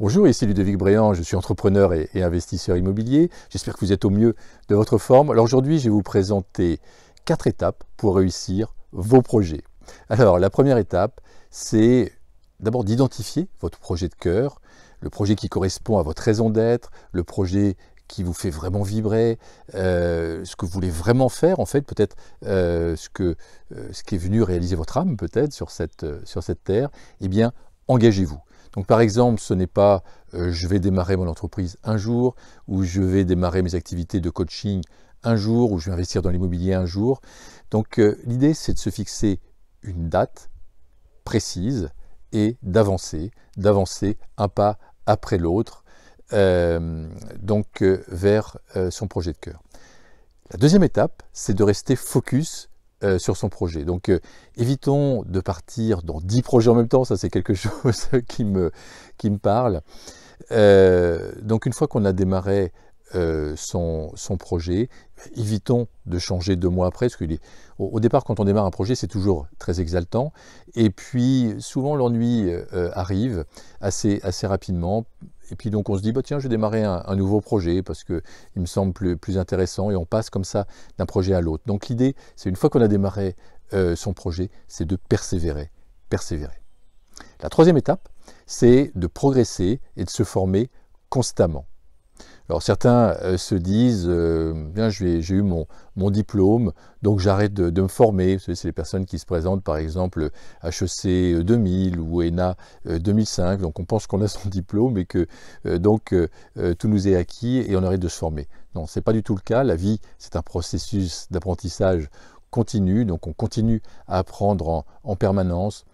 Bonjour, ici Ludovic Bréant, je suis entrepreneur et, investisseur immobilier. J'espère que vous êtes au mieux de votre forme. Alors aujourd'hui, je vais vous présenter quatre étapes pour réussir vos projets. Alors la première étape, c'est d'abord d'identifier votre projet de cœur, le projet qui correspond à votre raison d'être, le projet qui vous fait vraiment vibrer, euh, ce que vous voulez vraiment faire en fait, peut-être euh, ce euh, ce qui est venu réaliser votre âme peut-être sur cette sur cette terre, eh bien engagez-vous. Donc par exemple, ce n'est pas euh, je vais démarrer mon entreprise un jour ou je vais démarrer mes activités de coaching un jour ou je vais investir dans l'immobilier un jour. Donc euh, l'idée c'est de se fixer une date précise et d'avancer, d'avancer un pas après l'autre, euh, donc vers son projet de cœur. La deuxième étape, c'est de rester focus euh, sur son projet. Donc euh, évitons de partir dans 10 projets en même temps, ça c'est quelque chose qui me, qui me parle. Euh, donc une fois qu'on a démarré euh, son, projet. Évitons de changer deux mois après, parce que au, départ, quand on démarre un projet, c'est toujours très exaltant. Et puis, souvent, l'ennui euh, arrive assez, assez rapidement. Et puis, donc, on se dit, bah, tiens, je vais démarrer un, nouveau projet, parce qu'il me semble plus, intéressant, et on passe comme ça d'un projet à l'autre. Donc, l'idée, c'est une fois qu'on a démarré euh, son projet, c'est de persévérer, persévérer. La troisième étape, c'est de progresser et de se former constamment. Alors certains euh, se disent, euh, j'ai eu mon, diplôme, donc j'arrête de, me former. C'est les personnes qui se présentent par exemple HEC 2000 euh, ou ENA 2005, donc on pense qu'on a son diplôme et que donc tout nous est acquis et on arrête de se former. Non, ce n'est pas du tout le cas. La vie, c'est un processus d'apprentissage continu. donc on continue à apprendre en, permanence.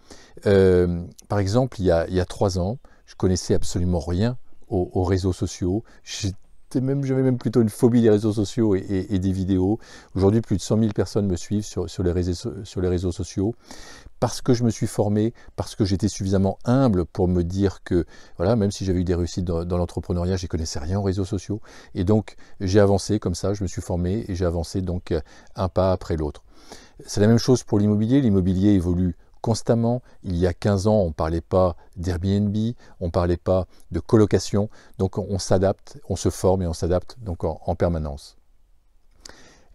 par exemple, il y, a, trois ans, je connaissais absolument rien aux, réseaux sociaux j'avais même plutôt une phobie des réseaux sociaux et, des vidéos. Aujourd'hui, plus de 100 000 personnes me suivent sur, les réseaux, sociaux parce que je me suis formé, parce que j'étais suffisamment humble pour me dire que, voilà, même si j'avais eu des réussites dans, l'entrepreneuriat, je ne connaissais rien aux réseaux sociaux. Et donc, j'ai avancé comme ça, je me suis formé et j'ai avancé donc euh, un pas après l'autre. C'est la même chose pour l'immobilier. L'immobilier évolue constamment. Il y a 15 ans, on ne parlait pas d'Airbnb, on ne parlait pas de colocation. Donc on s'adapte, on se forme et on s'adapte donc en, en permanence.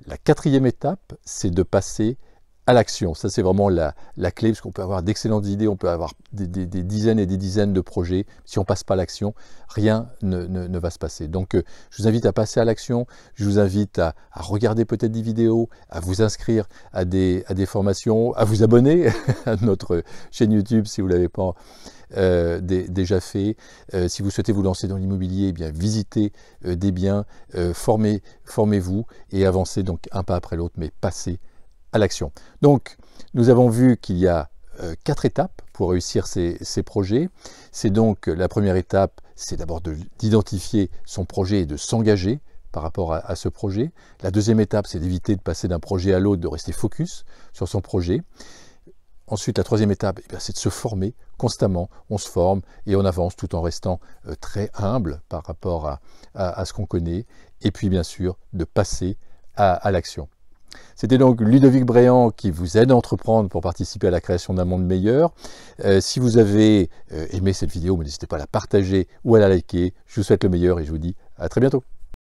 La quatrième étape, c'est de passer à l'action. Ça, c'est vraiment la, la, clé, parce qu'on peut avoir d'excellentes idées, on peut avoir des, dizaines et des dizaines de projets. Si on ne passe pas à l'action, rien ne, va se passer. Donc, euh, je vous invite à passer à l'action. Je vous invite à, regarder peut-être des vidéos, à vous inscrire à des, à des formations, à vous abonner à notre chaîne YouTube si vous ne l'avez pas euh, déjà fait. Euh, si vous souhaitez vous lancer dans l'immobilier, eh bien visitez des biens, formez, formez-vous et avancez donc un pas après l'autre, mais passez l'action. Donc, nous avons vu qu'il y a euh, quatre étapes pour réussir ces, projets. C'est donc euh, la première étape, c'est d'abord d'identifier son projet et de s'engager par rapport à, ce projet. La deuxième étape, c'est d'éviter de passer d'un projet à l'autre, de rester focus sur son projet. Ensuite, la troisième étape, eh c'est de se former constamment. On se forme et on avance tout en restant euh, très humble par rapport à ce qu'on connaît. Et puis, bien sûr, de passer à l'action. C'était donc Ludovic Bréant qui vous aide à entreprendre pour participer à la création d'un monde meilleur. Euh, si vous avez euh, aimé cette vidéo, n'hésitez pas à la partager ou à la liker. Je vous souhaite le meilleur et je vous dis à très bientôt.